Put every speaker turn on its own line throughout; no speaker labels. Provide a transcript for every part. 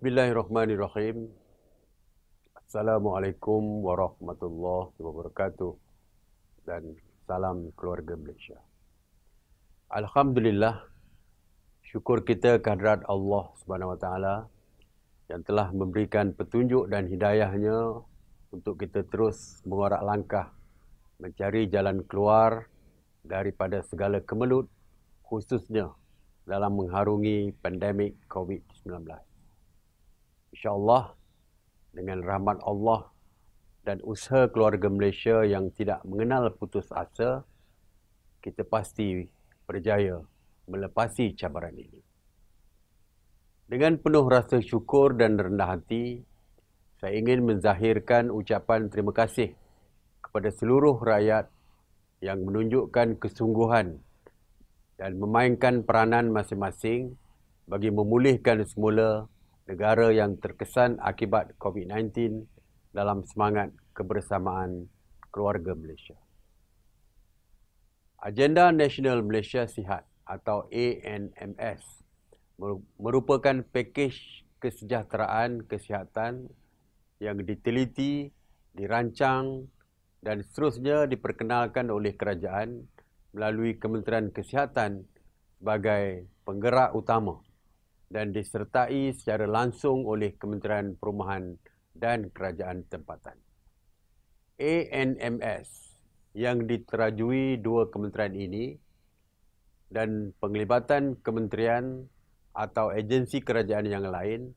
Bismillahirrahmanirrahim. Assalamualaikum warahmatullahi wabarakatuh dan salam keluarga Malaysia. Alhamdulillah syukur kita kehadrat Allah Subhanahu Wa Taala yang telah memberikan petunjuk dan hidayahnya untuk kita terus mengorak langkah mencari jalan keluar daripada segala kemelut khususnya dalam mengharungi pandemik COVID-19 insyaAllah dengan rahmat Allah dan usaha keluarga Malaysia yang tidak mengenal putus asa, kita pasti berjaya melepasi cabaran ini. Dengan penuh rasa syukur dan rendah hati, saya ingin menzahirkan ucapan terima kasih kepada seluruh rakyat yang menunjukkan kesungguhan dan memainkan peranan masing-masing bagi memulihkan semula negara yang terkesan akibat COVID-19 dalam semangat kebersamaan keluarga Malaysia. Agenda Nasional Malaysia Sihat atau ANMS merupakan pakej kesejahteraan kesihatan yang diteliti, dirancang dan seterusnya diperkenalkan oleh kerajaan melalui Kementerian Kesihatan sebagai penggerak utama dan disertai secara langsung oleh Kementerian Perumahan dan Kerajaan Tempatan. ANMS yang diterajui dua kementerian ini dan penglibatan kementerian atau agensi kerajaan yang lain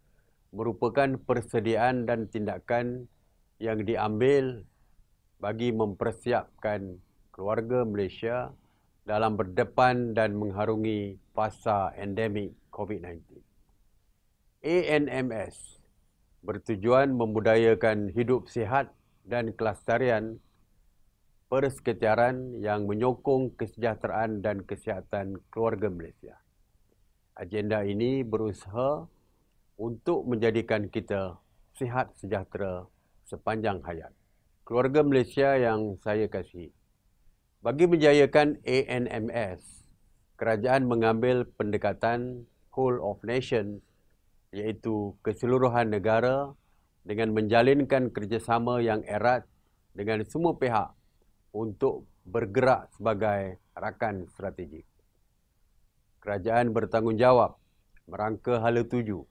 merupakan persediaan dan tindakan yang diambil bagi mempersiapkan keluarga Malaysia dalam berdepan dan mengharungi fasa endemik COVID-19. ANMS bertujuan membudayakan hidup sihat dan kelestarian persekitaran yang menyokong kesejahteraan dan kesihatan keluarga Malaysia. Agenda ini berusaha untuk menjadikan kita sihat sejahtera sepanjang hayat. Keluarga Malaysia yang saya kasihi, bagi menjayakan ANMS, kerajaan mengambil pendekatan whole of nation iaitu keseluruhan negara dengan menjalinkan kerjasama yang erat dengan semua pihak untuk bergerak sebagai rakan strategik. Kerajaan bertanggungjawab merangka hala tuju,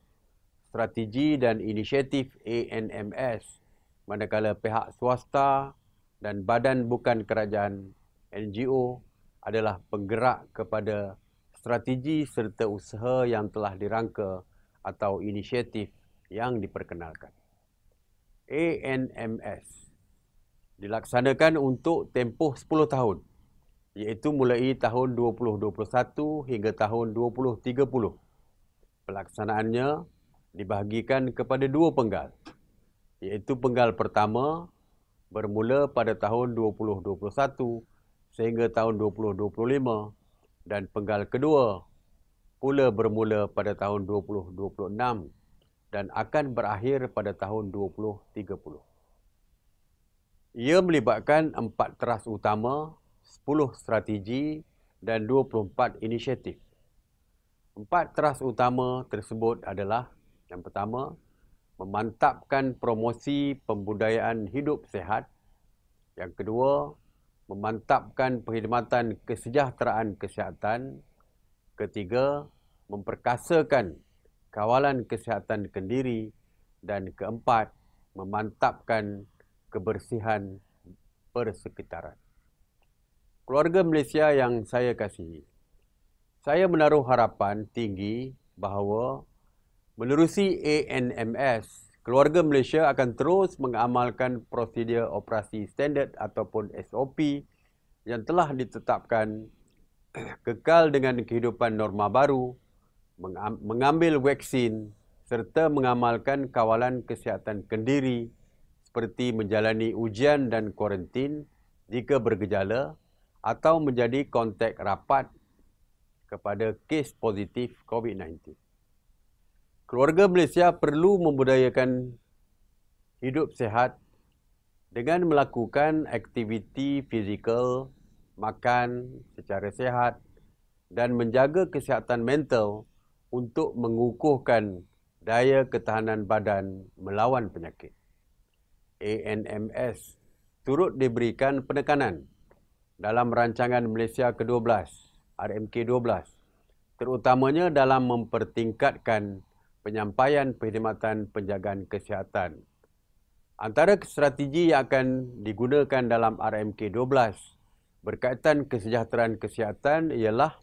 strategi dan inisiatif ANMS manakala pihak swasta dan badan bukan kerajaan NGO adalah penggerak kepada strategi serta usaha yang telah dirangka atau inisiatif yang diperkenalkan. ANMS dilaksanakan untuk tempoh 10 tahun iaitu mulai tahun 2021 hingga tahun 2030. Pelaksanaannya dibahagikan kepada dua penggal iaitu penggal pertama bermula pada tahun sehingga tahun 2025 dan penggal kedua pula bermula pada tahun 2026 dan akan berakhir pada tahun 2030. Ia melibatkan empat teras utama, 10 strategi dan 24 inisiatif. Empat teras utama tersebut adalah yang pertama, memantapkan promosi pembudayaan hidup sehat. Yang kedua, memantapkan perkhidmatan kesejahteraan kesihatan. Ketiga, memperkasakan kawalan kesihatan kendiri. Dan keempat, memantapkan kebersihan persekitaran. Keluarga Malaysia yang saya kasihi, saya menaruh harapan tinggi bahawa menerusi ANMS keluarga Malaysia akan terus mengamalkan prosedur operasi standard ataupun SOP yang telah ditetapkan kekal dengan kehidupan norma baru mengambil vaksin serta mengamalkan kawalan kesihatan kendiri seperti menjalani ujian dan kuarantin jika bergejala atau menjadi kontak rapat kepada kes positif COVID-19 keluarga Malaysia perlu membudayakan hidup sehat dengan melakukan aktiviti fizikal, makan secara sehat dan menjaga kesihatan mental untuk mengukuhkan daya ketahanan badan melawan penyakit. ANMS turut diberikan penekanan dalam rancangan Malaysia ke-12, RMK-12, terutamanya dalam mempertingkatkan penyampaian perkhidmatan penjagaan kesihatan. Antara strategi yang akan digunakan dalam RMK 12 berkaitan kesejahteraan kesihatan ialah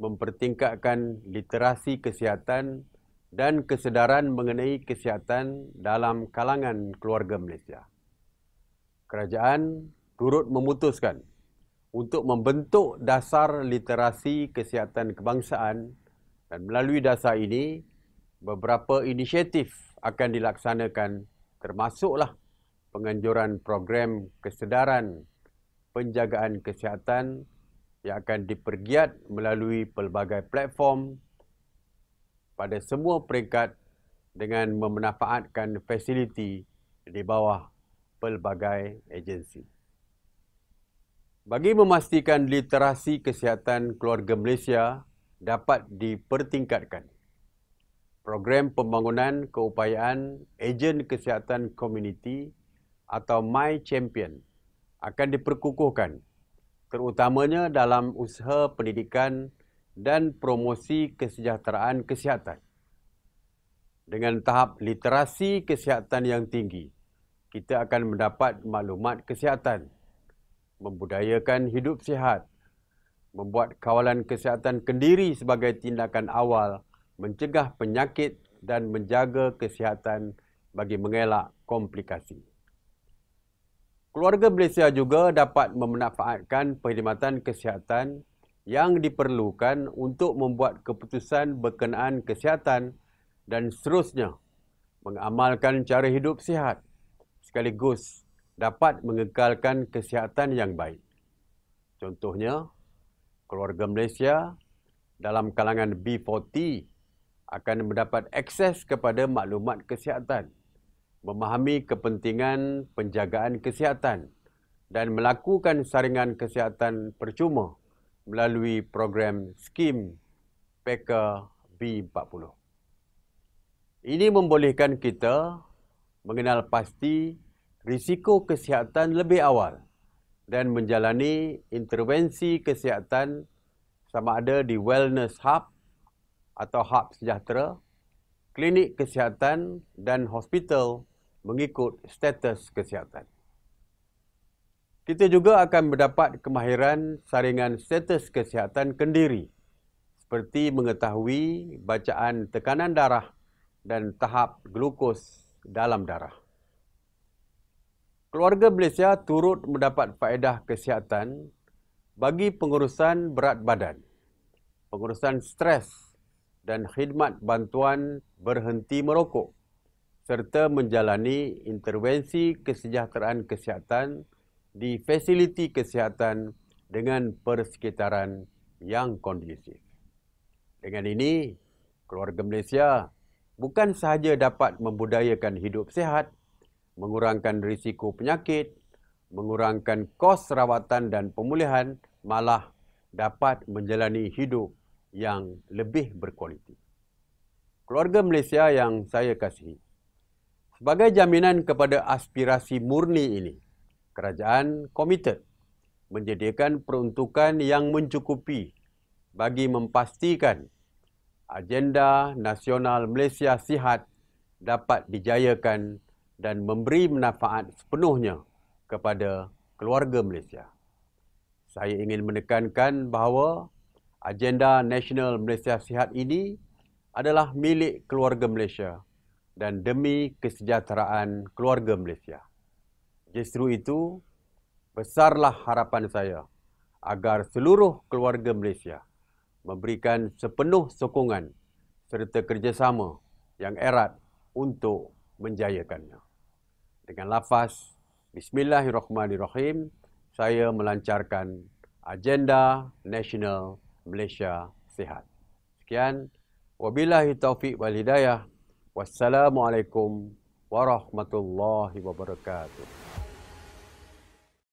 mempertingkatkan literasi kesihatan dan kesedaran mengenai kesihatan dalam kalangan keluarga Malaysia. Kerajaan turut memutuskan untuk membentuk dasar literasi kesihatan kebangsaan dan melalui dasar ini, beberapa inisiatif akan dilaksanakan termasuklah penganjuran program kesedaran penjagaan kesihatan yang akan dipergiat melalui pelbagai platform pada semua peringkat dengan memanfaatkan fasiliti di bawah pelbagai agensi. Bagi memastikan literasi kesihatan keluarga Malaysia dapat dipertingkatkan, program pembangunan keupayaan ejen kesihatan komuniti atau My Champion akan diperkukuhkan terutamanya dalam usaha pendidikan dan promosi kesejahteraan kesihatan. Dengan tahap literasi kesihatan yang tinggi, kita akan mendapat maklumat kesihatan, membudayakan hidup sihat, membuat kawalan kesihatan kendiri sebagai tindakan awal mencegah penyakit dan menjaga kesihatan bagi mengelak komplikasi. Keluarga Malaysia juga dapat memanfaatkan perkhidmatan kesihatan yang diperlukan untuk membuat keputusan berkenaan kesihatan dan seterusnya mengamalkan cara hidup sihat sekaligus dapat mengekalkan kesihatan yang baik. Contohnya, keluarga Malaysia dalam kalangan B40 akan mendapat akses kepada maklumat kesihatan, memahami kepentingan penjagaan kesihatan dan melakukan saringan kesihatan percuma melalui program skim PEKA B40. Ini membolehkan kita mengenal pasti risiko kesihatan lebih awal dan menjalani intervensi kesihatan sama ada di Wellness Hub atau hak sejahtera, klinik kesihatan dan hospital mengikut status kesihatan. Kita juga akan mendapat kemahiran saringan status kesihatan kendiri seperti mengetahui bacaan tekanan darah dan tahap glukos dalam darah. Keluarga Malaysia turut mendapat faedah kesihatan bagi pengurusan berat badan, pengurusan stres dan khidmat bantuan berhenti merokok serta menjalani intervensi kesejahteraan kesihatan di fasiliti kesihatan dengan persekitaran yang kondusif. Dengan ini, keluarga Malaysia bukan sahaja dapat membudayakan hidup sehat, mengurangkan risiko penyakit, mengurangkan kos rawatan dan pemulihan, malah dapat menjalani hidup yang lebih berkualiti. Keluarga Malaysia yang saya kasihi, sebagai jaminan kepada aspirasi murni ini, kerajaan komited menjadikan peruntukan yang mencukupi bagi memastikan agenda nasional Malaysia sihat dapat dijayakan dan memberi manfaat sepenuhnya kepada keluarga Malaysia. Saya ingin menekankan bahawa agenda nasional Malaysia Sihat ini adalah milik keluarga Malaysia dan demi kesejahteraan keluarga Malaysia. Justru itu, besarlah harapan saya agar seluruh keluarga Malaysia memberikan sepenuh sokongan serta kerjasama yang erat untuk menjayakannya. Dengan lafaz Bismillahirrahmanirrahim, saya melancarkan agenda nasional Malaysia sihat. Sekian. Wabilahi taufiq wal hidayah. Wassalamualaikum warahmatullahi wabarakatuh.